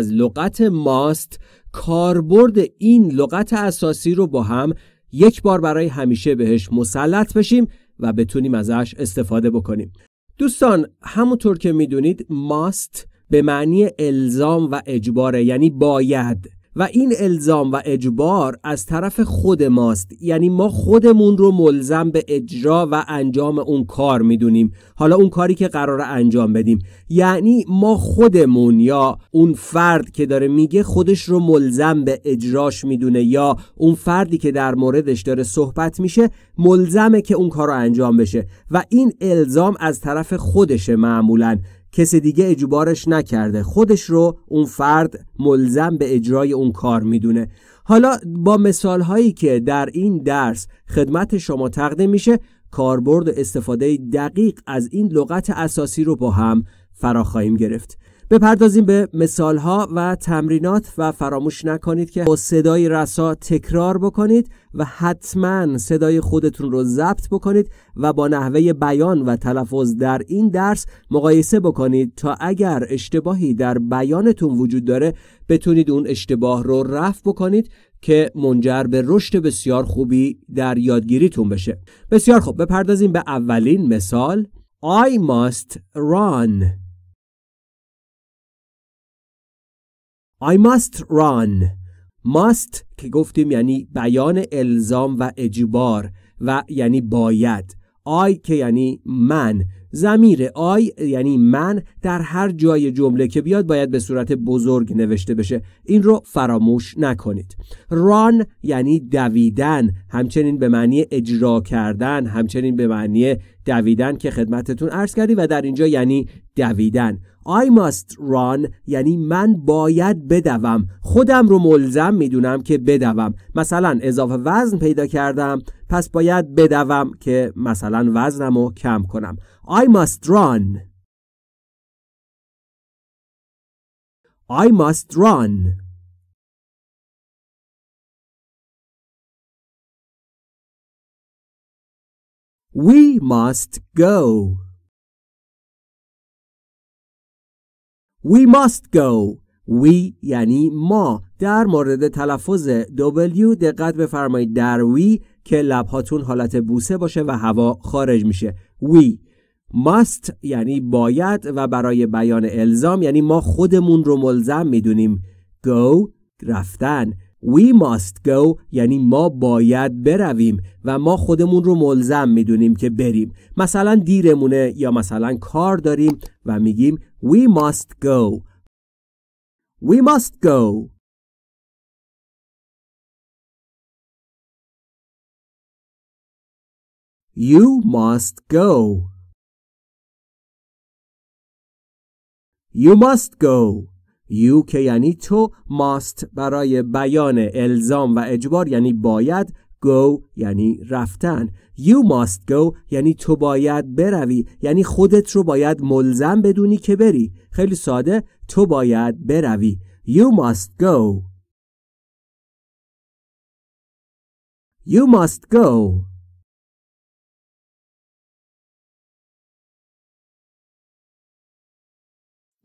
از لغت ماست کاربرد این لغت اساسی رو با هم یک بار برای همیشه بهش مسلط بشیم و بتونیم ازش استفاده بکنیم دوستان همونطور که میدونید ماست به معنی الزام و اجباره یعنی باید و این الزام و اجبار از طرف خود ماست یعنی ما خودمون رو ملزم به اجرا و انجام اون کار میدونیم حالا اون کاری که قرار انجام بدیم یعنی ما خودمون یا اون فرد که داره میگه خودش رو ملزم به اجراش میدونه یا اون فردی که در موردش داره صحبت میشه ملزمه که اون کار رو انجام بشه و این الزام از طرف خودشه معمولا کس دیگه اجبارش نکرده خودش رو اون فرد ملزم به اجرای اون کار میدونه حالا با مثال هایی که در این درس خدمت شما تقدیم میشه کاربرد استفاده دقیق از این لغت اساسی رو با هم فراخواهیم گرفت بپردازیم به ها و تمرینات و فراموش نکنید که با صدای رسا تکرار بکنید و حتما صدای خودتون رو ضبط بکنید و با نحوه بیان و تلفظ در این درس مقایسه بکنید تا اگر اشتباهی در بیانتون وجود داره بتونید اون اشتباه رو رفع بکنید که منجر به رشد بسیار خوبی در یادگیریتون بشه بسیار خوب بپردازیم به اولین مثال I must run I must run must که گفتیم یعنی بیان الزام و اجبار و یعنی باید I که یعنی من زمیر I یعنی من در هر جای جمله که بیاد باید به صورت بزرگ نوشته بشه این رو فراموش نکنید ران یعنی دویدن همچنین به معنی اجرا کردن همچنین به معنی دویدن که خدمتتون عرض کردی و در اینجا یعنی دویدن I must run یعنی من باید بدوم خودم رو ملزم میدونم که بدوم مثلا اضافه وزن پیدا کردم پس باید بدوم که مثلا وزنم رو کم کنم I must run I must run We must go. We must go. وی یعنی ما در مورد تلفظ W دقت بفرمایید در وی که لبهاتون حالت بوسه باشه و هوا خارج میشه وی must یعنی باید و برای بیان الزام یعنی ما خودمون رو ملزم میدونیم گو رفتن We must go یعنی ما باید برویم و ما خودمون رو ملزم میدونیم که بریم مثلا دیرمونه یا مثلا کار داریم و میگیم We must go We must go You must go You must go یو که یعنی تو ماست برای بیان الزام و اجبار یعنی باید گو یعنی رفتن you must go یعنی تو باید بروی یعنی خودت رو باید ملزم بدونی که بری خیلی ساده تو باید بروی you must go you must go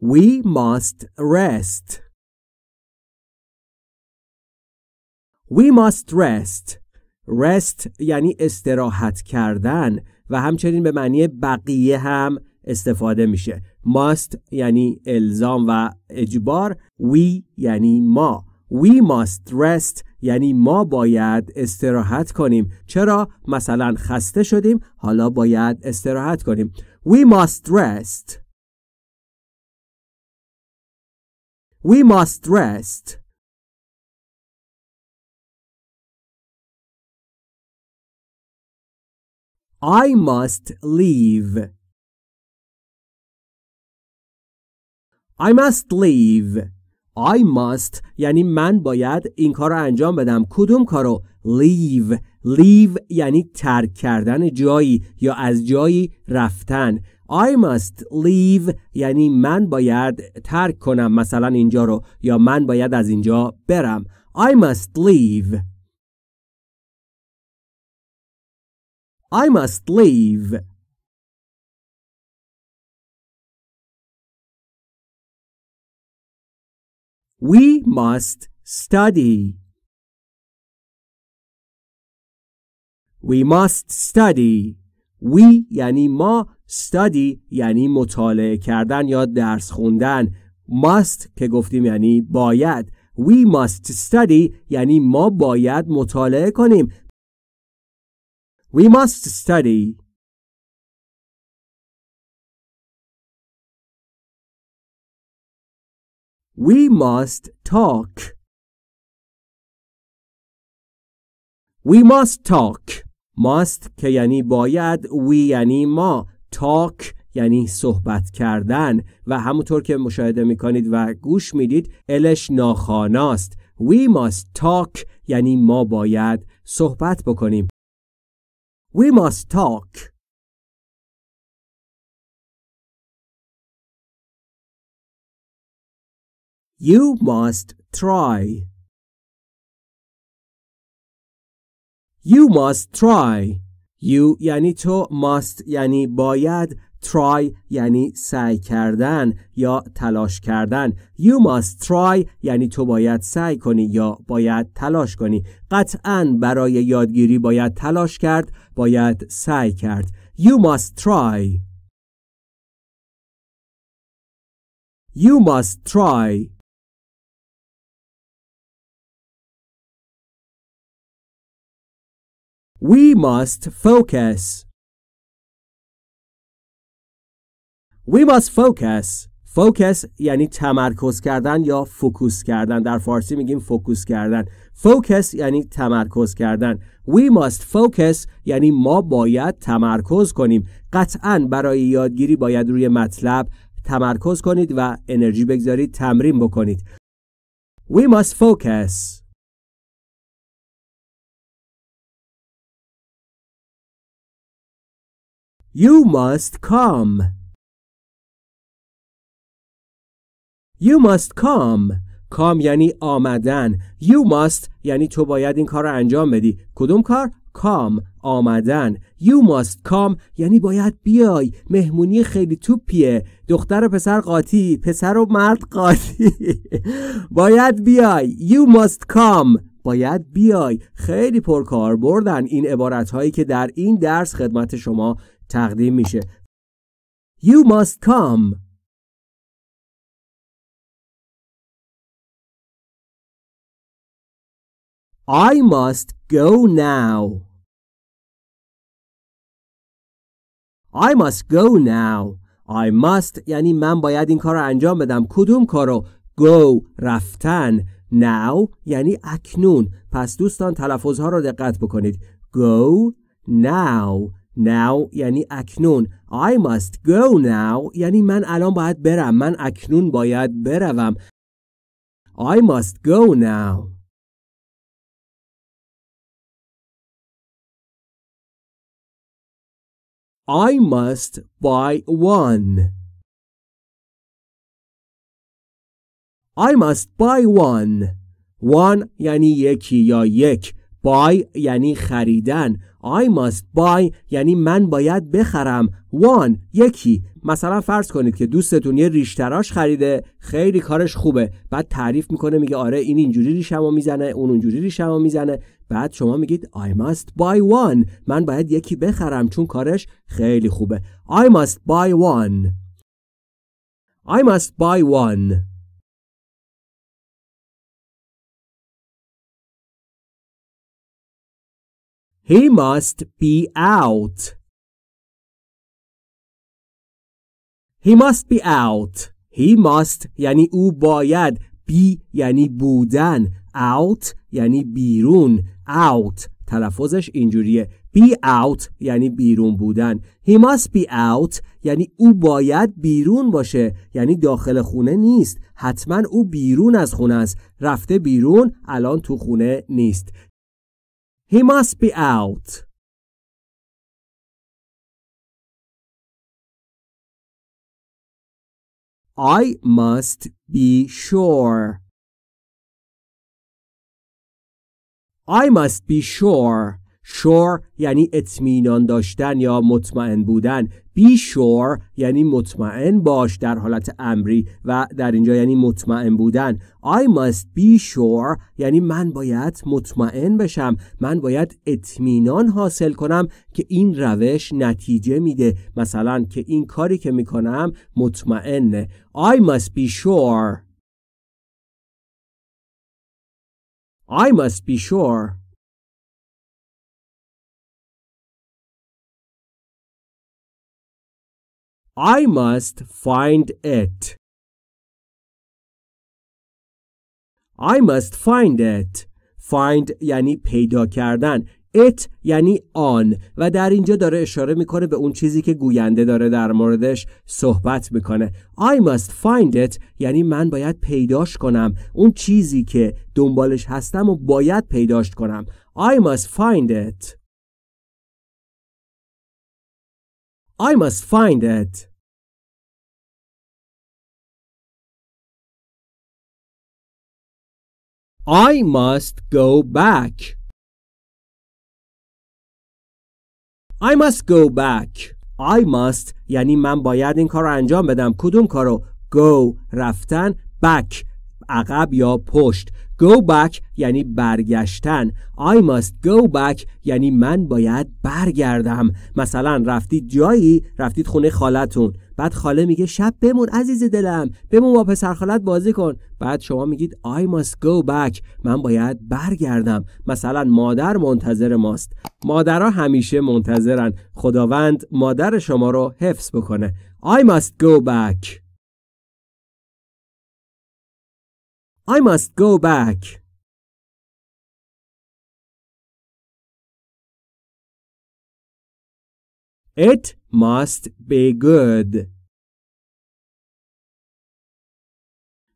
We must rest. We must rest. rest یعنی استراحت کردن و همچنین به معنی بقیه هم استفاده میشه must یعنی الزام و اجبار we یعنی ما we must rest یعنی ما باید استراحت کنیم چرا مثلا خسته شدیم حالا باید استراحت کنیم we must rest We must rest. I must leave. I must leave. I must یعنی من باید این کار رو انجام بدم کدوم کارو leave leave یعنی ترک کردن جایی یا از جایی رفتن I must leave یعنی من باید ترک کنم مثلا اینجا رو یا من باید از اینجا برم I must leave I must leave We must study We must study We یعنی ما study یعنی مطالعه کردن یا درس خوندن must که گفتیم یعنی باید we must study یعنی ما باید مطالعه کنیم we must study We must talk. We must talk. must که یعنی باید we یعنی ما تاک یعنی صحبت کردن و همونطور که مشاهده می کنید و گوش میدید الش ناخاناست We must talk یعنی ما باید صحبت بکنیم We must talk You must try You must try You یعنی تو must یعنی باید try یعنی سعی کردن یا تلاش کردن You must try یعنی تو باید سعی کنی یا باید تلاش کنی قطعا برای یادگیری باید تلاش کرد باید سعی کرد You must try You must try We must focus. We must focus. Focus یعنی تمرکز کردن یا فوکوس کردن در فارسی میگیم فوکوس کردن فوکس یعنی تمرکز کردن We must focus یعنی ما باید تمرکز کنیم قطعا برای یادگیری باید روی مطلب تمرکز کنید و انرژی بگذارید تمرین بکنید We must focus You must come. You must come. کام یعنی آمدن. You must یعنی تو باید این کار رو انجام بدی. کدوم کار؟ کام آمدن. You must come یعنی باید بیای. مهمونی خیلی توپیه. دختر و پسر قاطی. پسر و مرد قاطی. باید بیای. You must come. باید بیای خیلی پرکار بردن این عبارت هایی که در این درس خدمت شما تقدیم میشه You must come I must go now I must go now I must یعنی من باید این کار رو انجام بدم کدوم کارو go رفتن now یعنی اکنون پس دوستان تلفظ ها رو دقت بکنید go now now یعنی اکنون I must go now یعنی من الان باید برم من اکنون باید بروم I must go now I must buy one I must buy one one یعنی یکی یا یک buy یعنی خریدن I must buy یعنی من باید بخرم one یکی مثلا فرض کنید که دوستتون یه ریشتراش خریده خیلی کارش خوبه بعد تعریف میکنه میگه آره این اینجوری ریشمو میزنه اون اونجوری ریشمو میزنه بعد شما میگید I must buy one من باید یکی بخرم چون کارش خیلی خوبه I must buy one I must buy one He must be out. He must be out. He must یعنی او باید بی یعنی بودن out یعنی بیرون out تلفظش اینجوریه be out یعنی بیرون بودن he must be out یعنی او باید بیرون باشه یعنی داخل خونه نیست حتما او بیرون از خونه است رفته بیرون الان تو خونه نیست He must be out. I must be sure. I must be sure. شور یعنی اطمینان داشتن یا مطمئن بودن بی شور یعنی مطمئن باش در حالت امری و در اینجا یعنی مطمئن بودن I must be sure یعنی من باید مطمئن بشم من باید اطمینان حاصل کنم که این روش نتیجه میده مثلا که این کاری که میکنم مطمئنه I must be sure I must be sure I must find it. I must find it. Find یعنی پیدا کردن. It یعنی آن و در اینجا داره اشاره میکنه به اون چیزی که گوینده داره در موردش صحبت میکنه I must find it یعنی من باید پیداش کنم اون چیزی که دنبالش هستم و باید پیداش کنم I must find it I must find it. I must go back. I must go back. I must Yani, من باید این کار انجام بدم. کدوم کارو؟ Go رفتن. Back عقب یا پشت. Go back یعنی برگشتن I must go back یعنی من باید برگردم مثلا رفتید جایی رفتید خونه خالتون بعد خاله میگه شب بمون عزیز دلم بمون با پسر خالت بازی کن بعد شما میگید I must go back من باید برگردم مثلا مادر منتظر ماست مادرها همیشه منتظرن خداوند مادر شما رو حفظ بکنه I must go back I must go back. It must be good.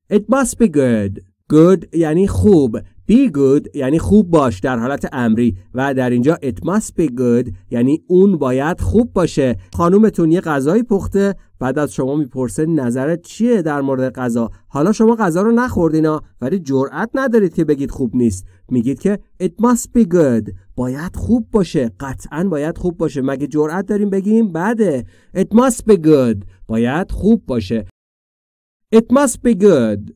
It must be good. Good یعنی خوب. be good یعنی خوب باش در حالت امری و در اینجا it must be good یعنی اون باید خوب باشه خانومتون یه غذایی پخته بعد از شما میپرسه نظرت چیه در مورد غذا حالا شما غذا رو نخوردینا ولی جرأت ندارید که بگید خوب نیست میگید که it must be good باید خوب باشه قطعا باید خوب باشه مگه جرأت داریم بگیم بده it must be good باید خوب باشه it must be good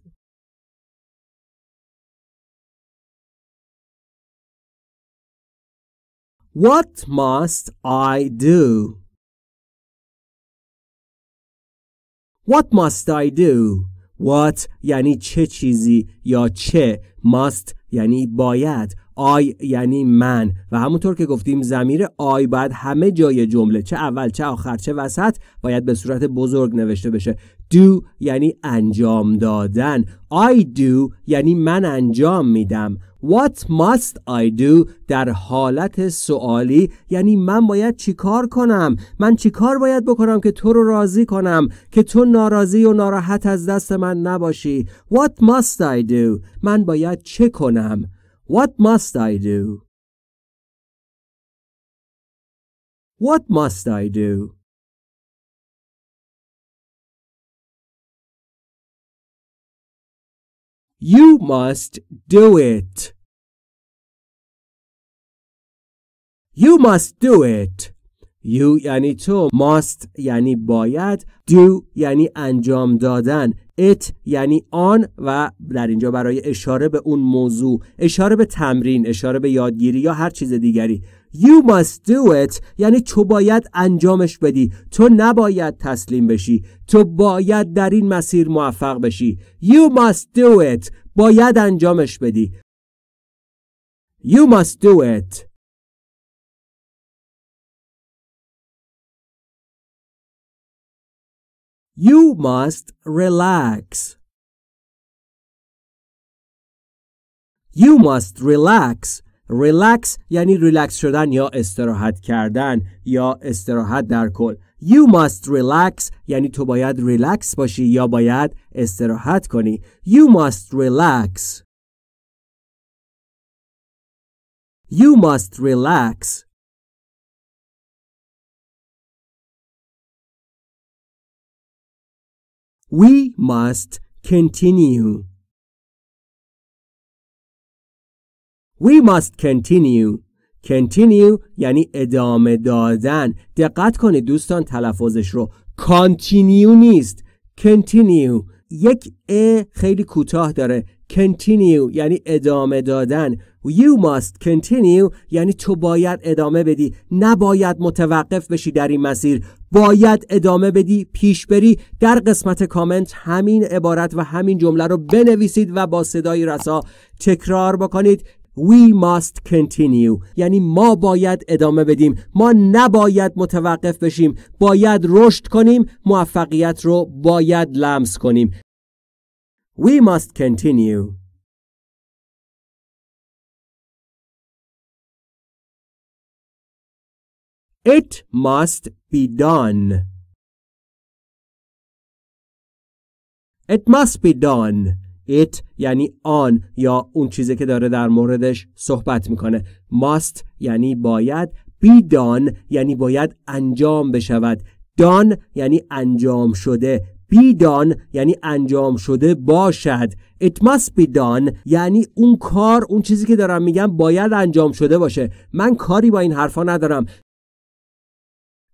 What must I do? What must I do? What یعنی چه چیزی یا چه must یعنی باید I یعنی من و همونطور که گفتیم زمیر I باید همه جای جمله چه اول چه آخر چه وسط باید به صورت بزرگ نوشته بشه do یعنی انجام دادن I do یعنی من انجام میدم What must I do در حالت سوالی یعنی من باید چیکار کنم من چیکار باید بکنم که تو رو راضی کنم که تو ناراضی و ناراحت از دست من نباشی What must I do من باید چه کنم What must I do What must I do You must do it. You must do it. You یعنی تو must یعنی باید do یعنی انجام دادن it یعنی آن و در اینجا برای اشاره به اون موضوع اشاره به تمرین اشاره به یادگیری یا هر چیز دیگری You must do it یعنی تو باید انجامش بدی تو نباید تسلیم بشی تو باید در این مسیر موفق بشی You must do it باید انجامش بدی You must do it You must relax You must relax ریلکس یعنی ریلکس شدن یا استراحت کردن یا استراحت در کل You must relax یعنی تو باید ریلکس باشی یا باید استراحت کنی You must relax You must relax We must continue We must continue continue یعنی ادامه دادن دقت کنید دوستان تلفظش رو continue نیست continue یک ا خیلی کوتاه داره continue یعنی ادامه دادن you must continue یعنی تو باید ادامه بدی نباید متوقف بشی در این مسیر باید ادامه بدی پیش بری در قسمت کامنت همین عبارت و همین جمله رو بنویسید و با صدای رسا تکرار بکنید We must continue یعنی ما باید ادامه بدیم ما نباید متوقف بشیم باید رشد کنیم موفقیت رو باید لمس کنیم We must continue It must be done It must be done it یعنی آن یا اون چیزی که داره در موردش صحبت میکنه must یعنی باید be done یعنی باید انجام بشود done یعنی انجام شده be done یعنی انجام شده باشد it must be done یعنی اون کار اون چیزی که دارم میگم باید انجام شده باشه من کاری با این حرفا ندارم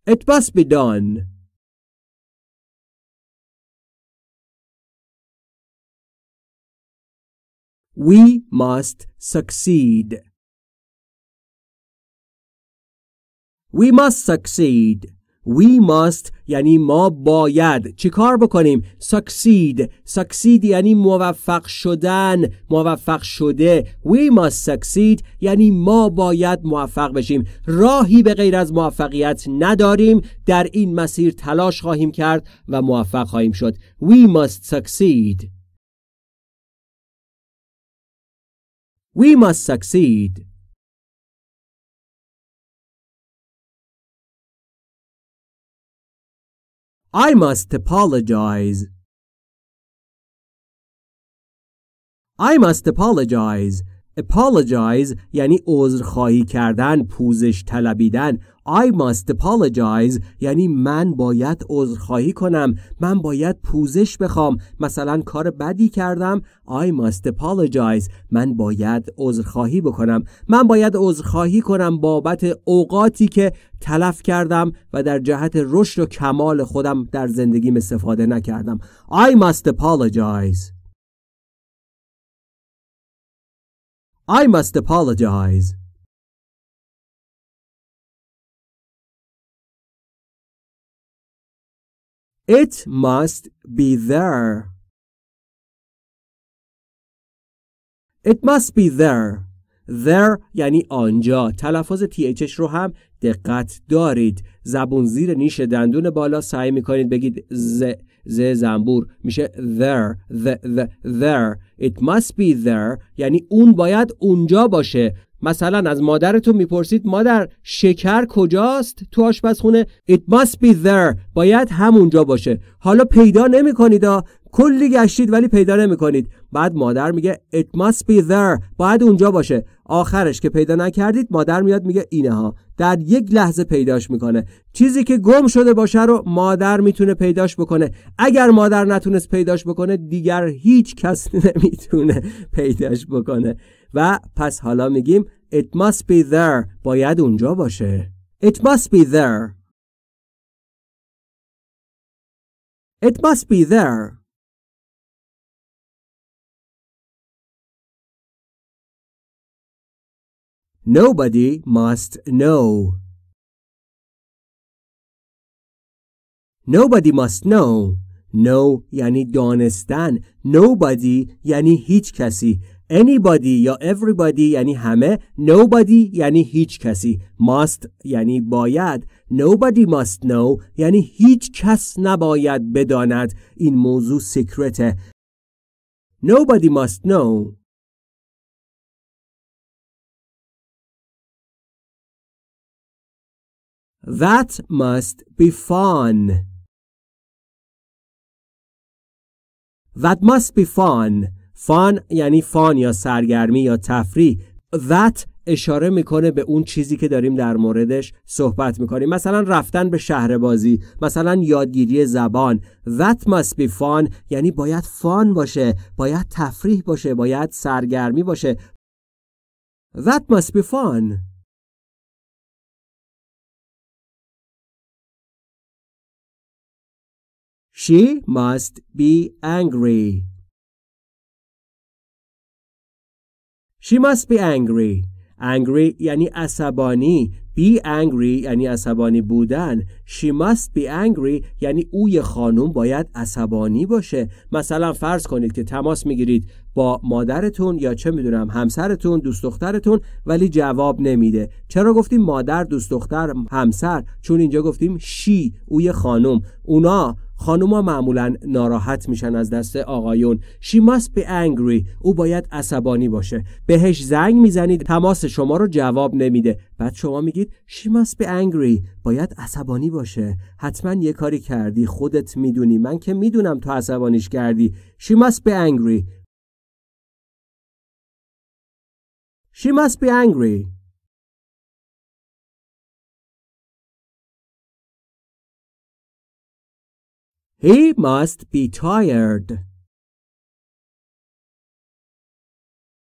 it must be done We must succeed. We must succeed. We must یعنی ما باید چی کار بکنیم؟ succeed succeed یعنی موفق شدن موفق شده We must succeed یعنی ما باید موفق بشیم راهی به غیر از موفقیت نداریم در این مسیر تلاش خواهیم کرد و موفق خواهیم شد We must succeed We must succeed. I must apologize. I must apologize. apologize یعنی عذرخواهی کردن پوزش طلبیدن I must apologize یعنی من باید عذرخواهی کنم من باید پوزش بخوام مثلا کار بدی کردم I must apologize من باید عذرخواهی بکنم من باید عذرخواهی کنم بابت اوقاتی که تلف کردم و در جهت رشد و کمال خودم در زندگیم استفاده نکردم I must apologize I must apologize. It must be there. It must be there. There یعنی آنجا تلفظ THش رو هم دقت دارید زبون زیر نیش دندون بالا سعی میکنید بگید ز ز زنبور میشه there the, the, there it must be there یعنی اون باید اونجا باشه مثلا از مادرتون میپرسید مادر شکر کجاست تو آشپزخونه it must be there باید همونجا باشه حالا پیدا نمیکنید کلی گشتید ولی پیدا نمیکنید بعد مادر میگه it must be there باید اونجا باشه آخرش که پیدا نکردید مادر میاد میگه اینه ها در یک لحظه پیداش میکنه چیزی که گم شده باشه رو مادر میتونه پیداش بکنه اگر مادر نتونست پیداش بکنه دیگر هیچ کس نمیتونه پیداش بکنه و پس حالا میگیم it must be there باید اونجا باشه it must be there it must be there Nobody must know. Nobody must know. No یعنی دانستن. Nobody یعنی هیچ کسی. Anybody یا everybody یعنی همه. Nobody یعنی هیچ کسی. Must یعنی باید. Nobody must know یعنی هیچ کس نباید بداند. این موضوع سیکرته. Nobody must know. That must be fun. That must be fun. فان یعنی فان یا سرگرمی یا تفریح that اشاره میکنه به اون چیزی که داریم در موردش صحبت میکنیم مثلا رفتن به شهر بازی مثلا یادگیری زبان that must be fun یعنی باید فان باشه باید تفریح باشه باید سرگرمی باشه that must be fun She must be angry. She must be angry. Angry یعنی عصبانی. Be angry یعنی عصبانی بودن. She must be angry یعنی اوی یه خانم باید عصبانی باشه. مثلا فرض کنید که تماس میگیرید با مادرتون یا چه میدونم همسرتون دوست دخترتون ولی جواب نمیده. چرا گفتیم مادر دوست دختر همسر؟ چون اینجا گفتیم شی اوی یه خانم. اونا خانوما معمولا ناراحت میشن از دست آقایون She must be angry او باید عصبانی باشه بهش زنگ میزنید تماس شما رو جواب نمیده بعد شما میگید She must be angry باید عصبانی باشه حتما یه کاری کردی خودت میدونی من که میدونم تو عصبانیش کردی She must be angry She must be angry He must be tired.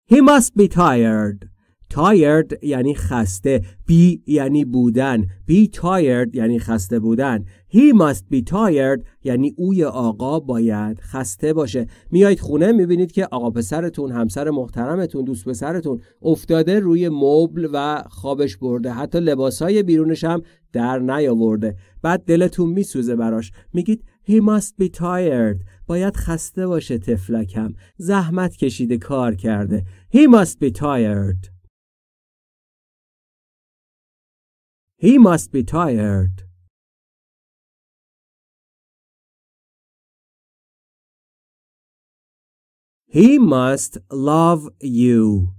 He must be tired. tired یعنی خسته be یعنی بودن بی tired یعنی خسته بودن he must be tired یعنی اوی آقا باید خسته باشه میایید خونه میبینید که آقا پسرتون همسر محترمتون دوست پسرتون افتاده روی مبل و خوابش برده حتی لباسهای بیرونش هم در نیاورده بعد دلتون میسوزه براش میگید He must be tired. باید خسته باشه تفلکم. زحمت کشیده کار کرده. He must be tired. He must be tired. He must love you.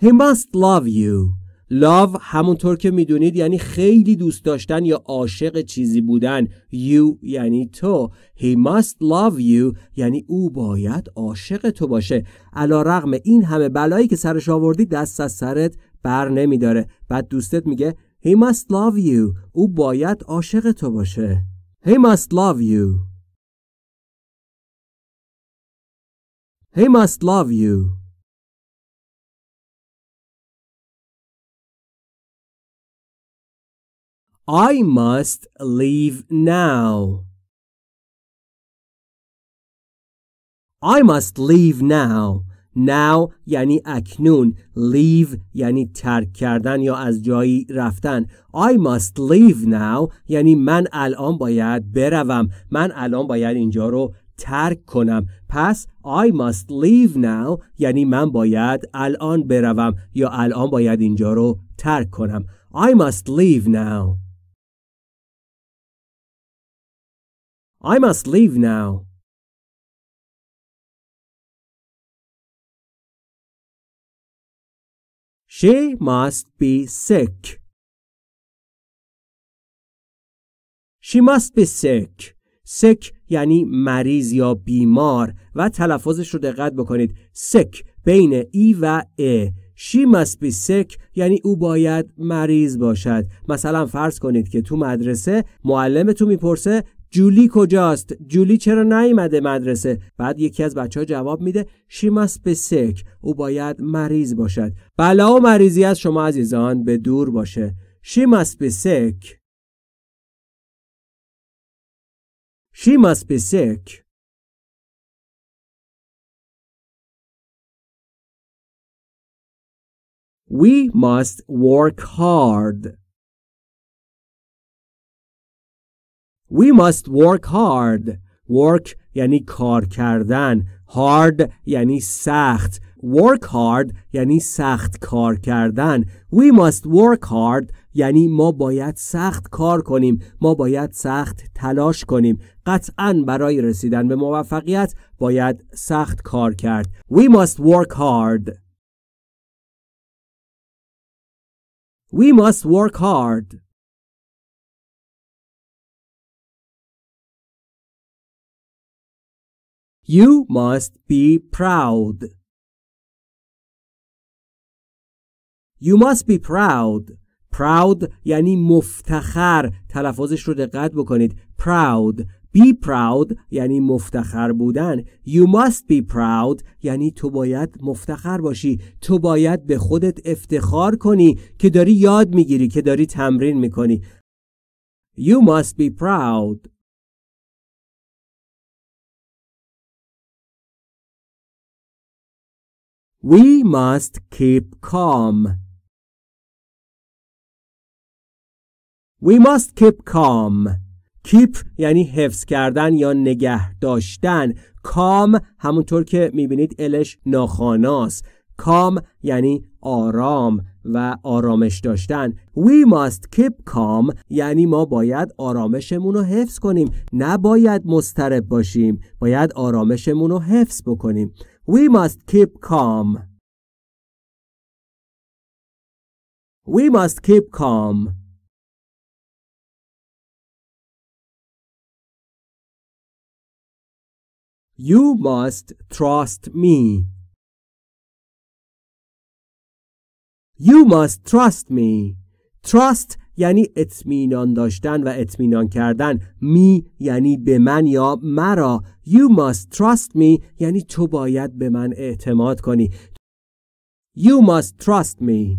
He must love you. لاو همونطور که میدونید یعنی خیلی دوست داشتن یا عاشق چیزی بودن you یعنی تو he must love you یعنی او باید عاشق تو باشه علا رغم این همه بلایی که سرش آوردی دست از سرت بر نمیداره بعد دوستت میگه he must love you او باید عاشق تو باشه he must love you he must love you I must leave now. I must leave now. Now یعنی اکنون Leave یعنی ترک کردن یا از جایی رفتن I must leave now یعنی من الان باید بروم من الان باید اینجا رو ترک کنم پس I must leave now یعنی من باید الان بروم یا الان باید اینجا رو ترک کنم I must leave now I must leave now. She must be sick. She must be sick. sick یعنی مریض یا بیمار و تلفظش رو دقت بکنید. sick بین ای و ا. She must be sick یعنی او باید مریض باشد. مثلا فرض کنید که تو مدرسه معلمتون میپرسه جولی کجاست جولی چرا نیامده مدرسه بعد یکی از بچه ها جواب میده شیماس به سک او باید مریض باشد بلا و مریضی از شما عزیزان به دور باشه شیماس به سک شیماس به سک We must work hard. We must work hard. Work یعنی کار کردن. Hard یعنی سخت. Work hard یعنی سخت کار کردن. We must work hard یعنی ما باید سخت کار کنیم. ما باید سخت تلاش کنیم. قطعا برای رسیدن به موفقیت باید سخت کار کرد. We must work hard. We must work hard. You must be proud. You must be proud. Proud یعنی مفتخر. تلفظش رو دقت بکنید. Proud. Be proud یعنی مفتخر بودن. You must be proud یعنی تو باید مفتخر باشی. تو باید به خودت افتخار کنی که داری یاد میگیری که داری تمرین میکنی. You must be proud. We must keep calm. We must keep calm. Keep یعنی حفظ کردن یا نگه داشتن. کام همونطور که میبینید الش ناخاناس کام یعنی آرام و آرامش داشتن We must keep calm یعنی ما باید آرامشمون رو حفظ کنیم نباید مسترب باشیم باید آرامشمون رو حفظ بکنیم We must keep calm. We must keep calm. You must trust me. You must trust me. Trust یعنی اطمینان داشتن و اطمینان کردن می یعنی به من یا مرا You must trust me یعنی تو باید به من اعتماد کنی You must trust me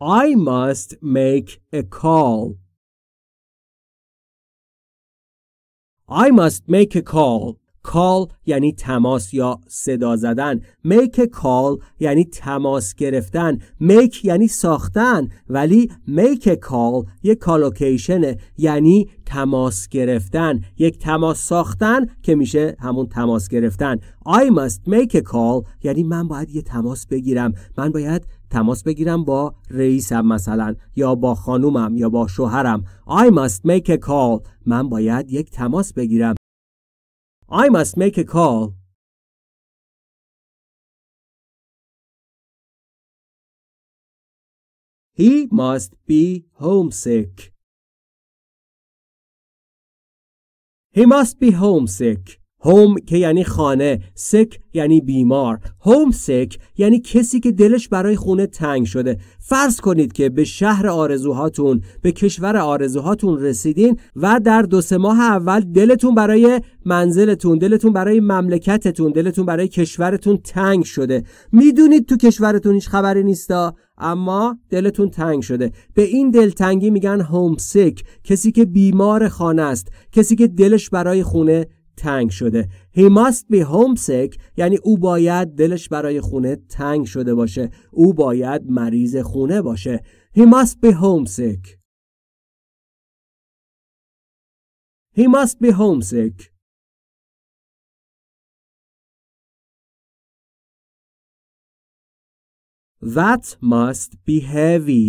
I must make a call I must make a call call یعنی تماس یا صدا زدن make call یعنی تماس گرفتن make یعنی ساختن ولی make call یک کالوکیشن یعنی تماس گرفتن یک تماس ساختن که میشه همون تماس گرفتن I must make a call یعنی من باید یه تماس بگیرم من باید تماس بگیرم با رئیسم مثلا یا با خانومم یا با شوهرم I must make a call من باید یک تماس بگیرم I must make a call. He must be homesick. He must be homesick. هوم که یعنی خانه سک یعنی بیمار هوم سک یعنی کسی که دلش برای خونه تنگ شده فرض کنید که به شهر آرزوهاتون به کشور آرزوهاتون رسیدین و در دو سه ماه اول دلتون برای منزلتون دلتون برای مملکتتون دلتون برای کشورتون تنگ شده میدونید تو کشورتون هیچ خبری نیستا اما دلتون تنگ شده به این دلتنگی میگن هومسیک کسی که بیمار خانه است کسی که دلش برای خونه تنگ شده He must be homesick یعنی او باید دلش برای خونه تنگ شده باشه او باید مریض خونه باشه He must be homesick He must be homesick That must be heavy.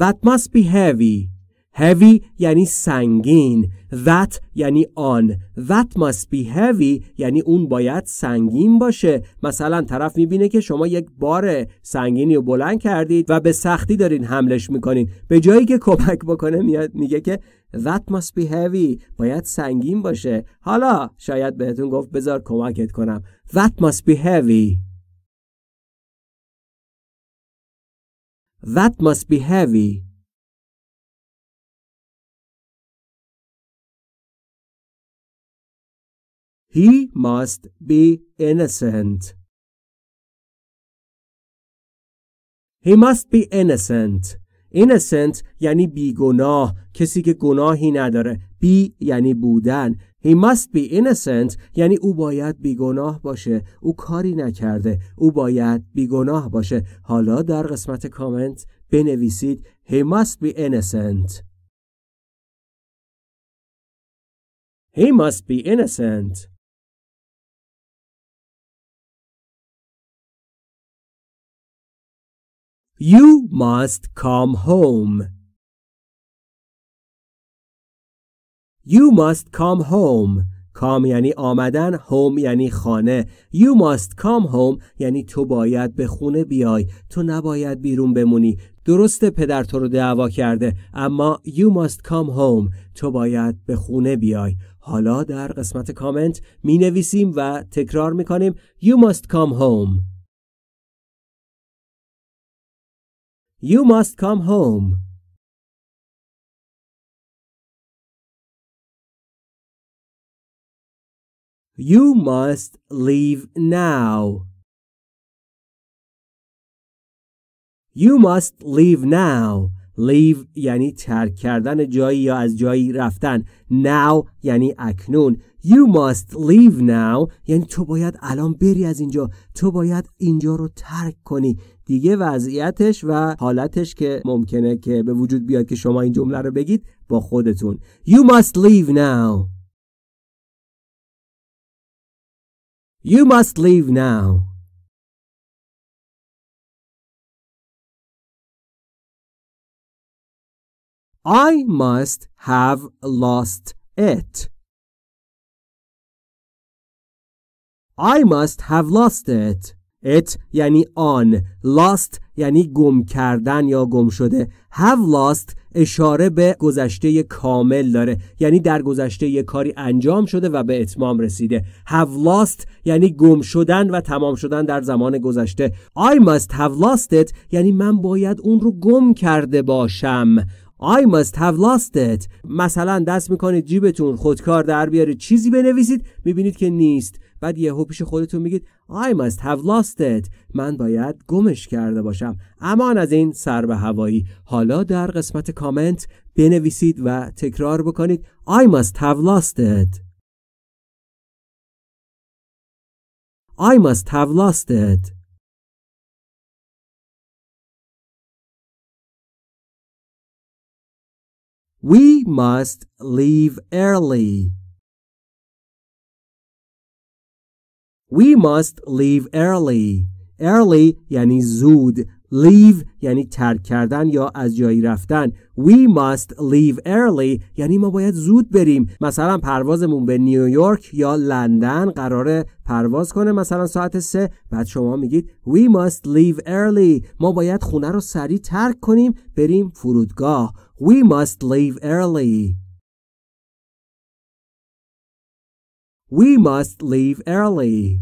That must be heavy. heavy یعنی سنگین that یعنی آن that must be heavy یعنی اون باید سنگین باشه مثلا طرف میبینه که شما یک بار سنگینی رو بلند کردید و به سختی دارین حملش میکنین به جایی که کمک بکنه میاد میگه که that must be heavy باید سنگین باشه حالا شاید بهتون گفت بذار کمکت کنم that must be heavy that must be heavy He must be innocent. He must be innocent. Innocent یعنی بیگناه کسی که گناهی نداره بی یعنی بودن He must be innocent یعنی او باید بیگناه باشه او کاری نکرده او باید بیگناه باشه حالا در قسمت کامنت بنویسید He must be innocent He must be innocent You must come home. You must come home. کام یعنی آمدن، هوم یعنی خانه. You must come home یعنی تو باید به خونه بیای. تو نباید بیرون بمونی. درسته پدر تو رو دعوا کرده اما you must come home تو باید به خونه بیای. حالا در قسمت کامنت می نویسیم و تکرار می کنیم You must come home. You must come home. You must leave now. You must leave now. leave یعنی ترک کردن جایی یا از جایی رفتن now یعنی اکنون you must leave now یعنی تو باید الان بری از اینجا تو باید اینجا رو ترک کنی دیگه وضعیتش و حالتش که ممکنه که به وجود بیاد که شما این جمله رو بگید با خودتون you must leave now you must leave now I must have lost it. I must have lost it. It یعنی آن. Lost یعنی گم کردن یا گم شده. Have lost اشاره به گذشته کامل داره. یعنی در گذشته یک کاری انجام شده و به اتمام رسیده. Have lost یعنی گم شدن و تمام شدن در زمان گذشته. I must have lost it یعنی من باید اون رو گم کرده باشم. I must have lost it مثلا دست میکنید جیبتون خودکار در بیارید چیزی بنویسید میبینید که نیست بعد یه پیش خودتون میگید I must have lost it من باید گمش کرده باشم امان از این سر به هوایی حالا در قسمت کامنت بنویسید و تکرار بکنید I must have lost it I must have lost it We must leave early. We must leave early. Early یعنی زود. Leave یعنی ترک کردن یا از جایی رفتن. We must leave early یعنی ما باید زود بریم. مثلا پروازمون به نیویورک یا لندن قراره پرواز کنه مثلا ساعت سه بعد شما میگید We must leave early. ما باید خونه رو سریع ترک کنیم بریم فرودگاه. We must leave early. We must leave early.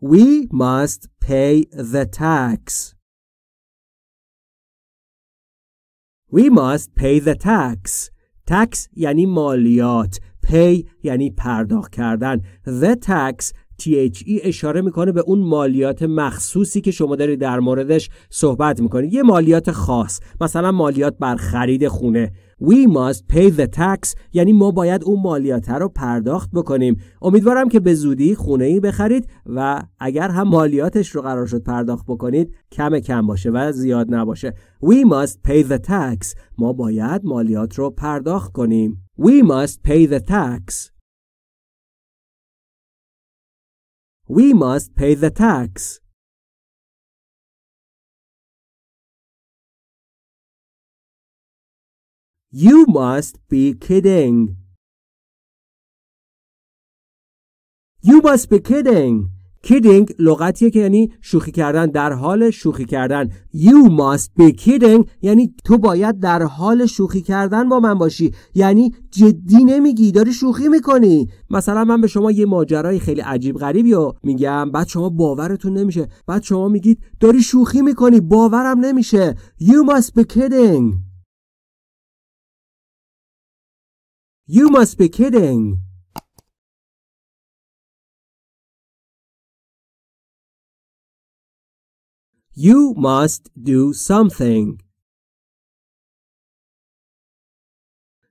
We must pay the tax. We must pay the tax. Tax یعنی مالیات. Pay yani پرداخت کردن. The tax THE اشاره میکنه به اون مالیات مخصوصی که شما دارید در موردش صحبت میکنید یه مالیات خاص مثلا مالیات بر خرید خونه We must pay the tax یعنی ما باید اون مالیات رو پرداخت بکنیم امیدوارم که به زودی خونه ای بخرید و اگر هم مالیاتش رو قرار شد پرداخت بکنید کم کم باشه و زیاد نباشه We must pay the tax ما باید مالیات رو پرداخت کنیم We must pay the tax We must pay the tax. You must be kidding. You must be kidding. kidding لغتیه که یعنی شوخی کردن در حال شوخی کردن you must be kidding یعنی تو باید در حال شوخی کردن با من باشی یعنی جدی نمیگی داری شوخی میکنی مثلا من به شما یه ماجرای خیلی عجیب غریبی رو میگم بعد شما باورتون نمیشه بعد شما میگید داری شوخی میکنی باورم نمیشه you must be kidding you must be kidding You must do something.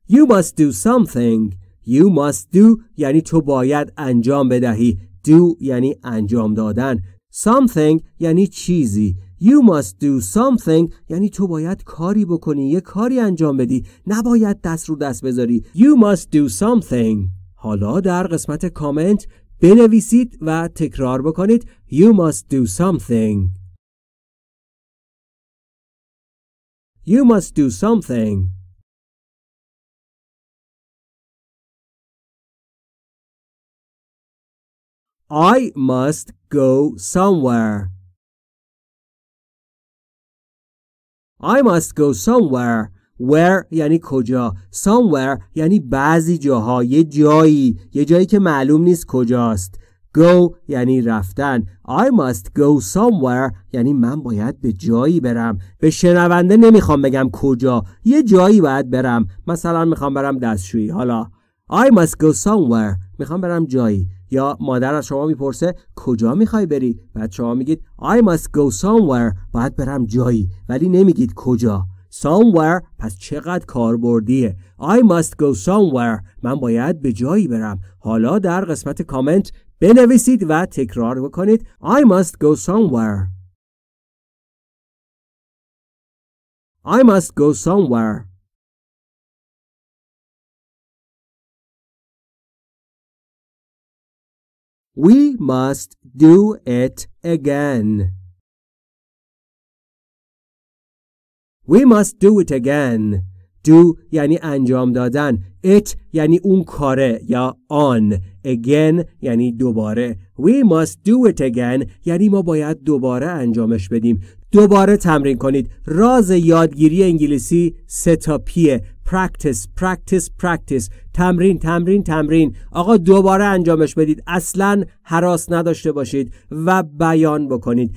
You must do something. You must do یعنی تو باید انجام بدهی. Do یعنی انجام دادن. Something یعنی چیزی. You must do something یعنی تو باید کاری بکنی یه کاری انجام بدی نباید دست رو دست بذاری You must do something حالا در قسمت کامنت بنویسید و تکرار بکنید You must do something You must do something. I must go somewhere. I must go somewhere. Where یعنی کجا Somewhere یعنی بعضی جاها یه جایی یه جایی که معلوم نیست کجاست Go یعنی رفتن I must go somewhere یعنی من باید به جایی برم به شنونده نمیخوام بگم کجا یه جایی باید برم مثلا میخوام برم دستشویی حالا I must go somewhere میخوام برم جایی یا مادر از شما میپرسه کجا میخوای بری بعد شما میگید I must go somewhere باید برم جایی ولی نمیگید کجا somewhere پس چقدر کاربردیه I must go somewhere من باید به جایی برم حالا در قسمت کامنت بنویسید و تکرار بکنید I must go somewhere I must go somewhere We must do it again. We must do it again. Do یعنی انجام دادن It یعنی اون کاره یا آن Again یعنی دوباره We must do it again یعنی ما باید دوباره انجامش بدیم دوباره تمرین کنید راز یادگیری انگلیسی سه تا پیه practice practice practice تمرین تمرین تمرین آقا دوباره انجامش بدید اصلا حراس نداشته باشید و بیان بکنید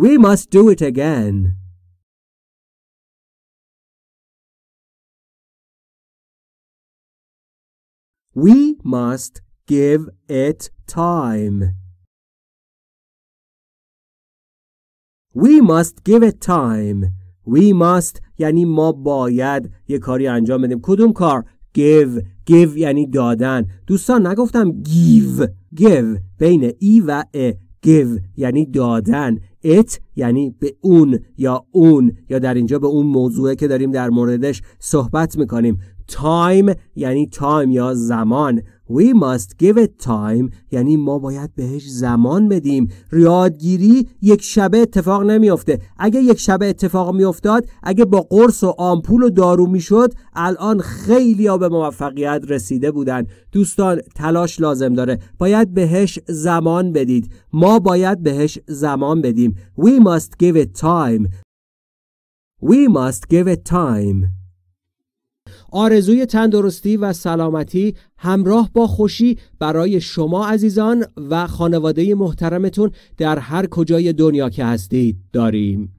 We must do it again We must give it time. We must give it time. We must یعنی ما باید یه کاری انجام بدیم. کدوم کار؟ give. give یعنی دادن. دوستان نگفتم give. give. بین ای و ا. give یعنی دادن it یعنی به اون یا اون یا در اینجا به اون موضوعه که داریم در موردش صحبت میکنیم time یعنی تایم یا زمان We must give it time یعنی ما باید بهش زمان بدیم ریادگیری یک شبه اتفاق نمیافته اگه یک شبه اتفاق میافتاد اگه با قرص و آمپول و دارو میشد الان خیلی ها به موفقیت رسیده بودن دوستان تلاش لازم داره باید بهش زمان بدید ما باید بهش زمان بدیم We must give it time We must give it time آرزوی تندرستی و سلامتی همراه با خوشی برای شما عزیزان و خانواده محترمتون در هر کجای دنیا که هستید داریم